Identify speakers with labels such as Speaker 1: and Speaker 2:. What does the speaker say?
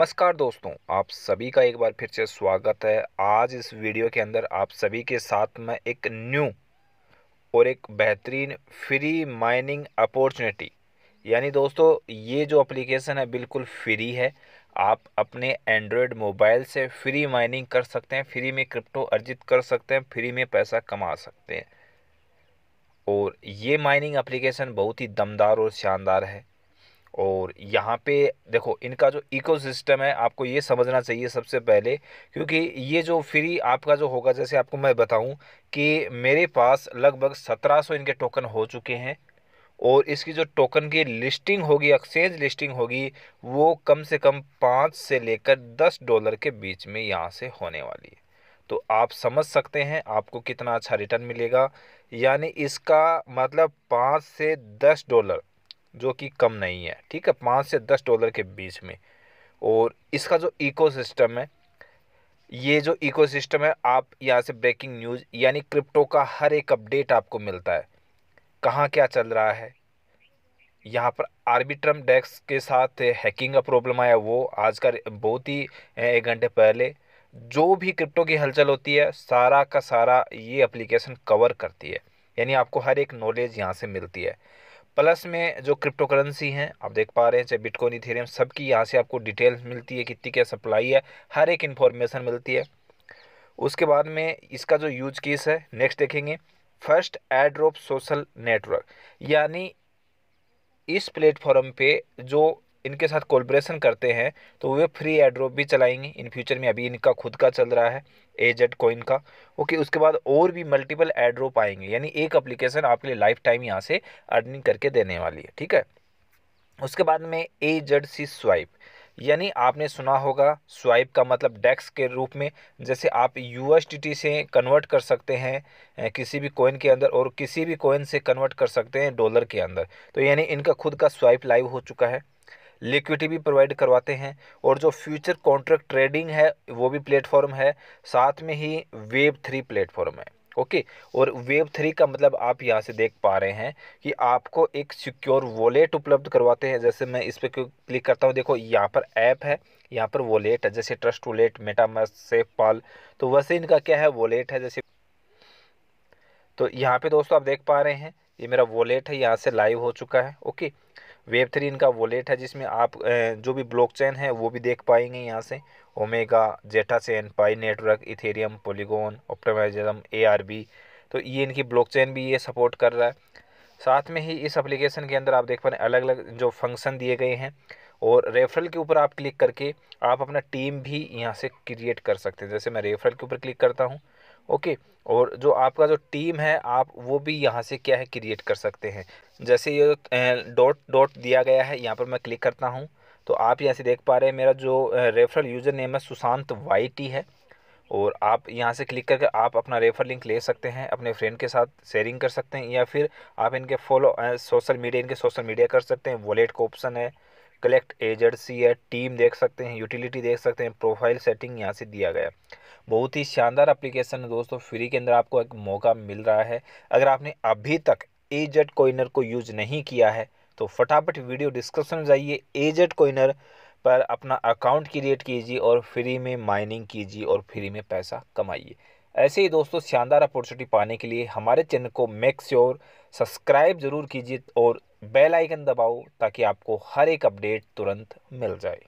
Speaker 1: नमस्कार दोस्तों आप सभी का एक बार फिर से स्वागत है आज इस वीडियो के अंदर आप सभी के साथ में एक न्यू और एक बेहतरीन फ्री माइनिंग अपॉर्चुनिटी यानी दोस्तों ये जो एप्लीकेशन है बिल्कुल फ्री है आप अपने एंड्रॉयड मोबाइल से फ्री माइनिंग कर सकते हैं फ्री में क्रिप्टो अर्जित कर सकते हैं फ्री में पैसा कमा सकते हैं और ये माइनिंग एप्लीकेशन बहुत ही दमदार और शानदार है और यहाँ पे देखो इनका जो इकोसिस्टम है आपको ये समझना चाहिए सबसे पहले क्योंकि ये जो फ्री आपका जो होगा जैसे आपको मैं बताऊँ कि मेरे पास लगभग सत्रह सौ इनके टोकन हो चुके हैं और इसकी जो टोकन की लिस्टिंग होगी एक्सचेंज लिस्टिंग होगी वो कम से कम पाँच से लेकर दस डॉलर के बीच में यहाँ से होने वाली है तो आप समझ सकते हैं आपको कितना अच्छा रिटर्न मिलेगा यानी इसका मतलब पाँच से दस डॉलर जो कि कम नहीं है ठीक है पाँच से दस डॉलर के बीच में और इसका जो इकोसिस्टम है ये जो इकोसिस्टम है आप यहाँ से ब्रेकिंग न्यूज़ यानी क्रिप्टो का हर एक अपडेट आपको मिलता है कहाँ क्या चल रहा है यहाँ पर आर्बिट्रम डेस्क के साथ हैकिंग का प्रॉब्लम आया वो आज का बहुत ही एक घंटे पहले जो भी क्रिप्टो की हलचल होती है सारा का सारा ये एप्लीकेशन कवर करती है यानी आपको हर एक नॉलेज यहाँ से मिलती है प्लस में जो क्रिप्टो करेंसी हैं आप देख पा रहे हैं चाहे बिटकॉइन इथेरियम सबकी यहाँ से आपको डिटेल्स मिलती है कितनी क्या सप्लाई है हर एक इन्फॉर्मेशन मिलती है उसके बाद में इसका जो यूज केस है नेक्स्ट देखेंगे फर्स्ट एड्रोप सोशल नेटवर्क यानी इस प्लेटफॉर्म पे जो इनके साथ कोलब्रेशन करते हैं तो वे फ्री एड्रोप भी चलाएंगे इन फ्यूचर में अभी इनका खुद का चल रहा है ए जेड कोइन का ओके उसके बाद और भी मल्टीपल एड्रोप आएंगे यानी एक अप्लीकेशन आपके लिए लाइफ टाइम यहाँ से अर्निंग करके देने वाली है ठीक है उसके बाद में ए जेड सी स्वाइप यानी आपने सुना होगा स्वाइप का मतलब डेक्स के रूप में जैसे आप यू से कन्वर्ट कर सकते हैं किसी भी कोइन के अंदर और किसी भी कोइन से कन्वर्ट कर सकते हैं डॉलर के अंदर तो यानी इनका खुद का स्वाइप लाइव हो चुका है लिक्विडिटी भी प्रोवाइड करवाते हैं और जो फ्यूचर कॉन्ट्रैक्ट ट्रेडिंग है वो भी प्लेटफॉर्म है साथ में ही वेब थ्री प्लेटफॉर्म है ओके और वेब थ्री का मतलब आप यहाँ से देख पा रहे हैं कि आपको एक सिक्योर वॉलेट उपलब्ध करवाते हैं जैसे मैं इस पर क्लिक करता हूँ देखो यहाँ पर ऐप है यहाँ पर वॉलेट है जैसे trust wallet MetaMask SafePal तो वैसे इनका क्या है वॉलेट है जैसे तो यहाँ पे दोस्तों आप देख पा रहे हैं ये मेरा वॉलेट है यहाँ से लाइव हो चुका है ओके वेब थ्री इनका वॉलेट है जिसमें आप जो भी ब्लॉकचेन है वो भी देख पाएंगे यहाँ से omega zeta chain Pi network Ethereum Polygon optimism ए तो ये इनकी ब्लॉकचेन भी ये सपोर्ट कर रहा है साथ में ही इस एप्लीकेशन के अंदर आप देख पा रहे हैं अलग अलग जो फंक्शन दिए गए हैं और रेफरल के ऊपर आप क्लिक करके आप अपना टीम भी यहाँ से क्रिएट कर सकते हैं जैसे मैं रेफरल के ऊपर क्लिक करता हूँ ओके और जो आपका जो टीम है आप वो भी यहाँ से क्या है क्रिएट कर सकते हैं जैसे ये डॉट डॉट दिया गया है यहाँ पर मैं क्लिक करता हूँ तो आप यहाँ से देख पा रहे हैं मेरा जो रेफरल यूज़र नेम है सुशांत वाई टी है और आप यहाँ से क्लिक करके आप अपना रेफर लिंक ले सकते हैं अपने फ्रेंड के साथ शेयरिंग कर सकते हैं या फिर आप इनके फॉलो सोशल मीडिया इनके सोशल मीडिया कर सकते हैं वॉलेट का ऑप्शन है कलेक्ट एजेंसी है टीम देख सकते हैं यूटिलिटी देख सकते हैं प्रोफाइल सेटिंग यहाँ से दिया गया बहुत ही शानदार एप्लीकेशन है दोस्तों फ्री के अंदर आपको एक मौका मिल रहा है अगर आपने अभी तक एजेड कोइनर को यूज़ नहीं किया है तो फटाफट वीडियो डिस्क्रिप्शन में जाइए एजेड कोइनर पर अपना अकाउंट क्रिएट कीजिए और फ्री में माइनिंग कीजिए और फ्री में पैसा कमाइए ऐसे ही दोस्तों शानदार अपॉर्चुनिटी पाने के लिए हमारे चैनल को मेक श्योर सब्सक्राइब ज़रूर कीजिए और बेल आइकन दबाओ ताकि आपको हर एक अपडेट तुरंत मिल जाए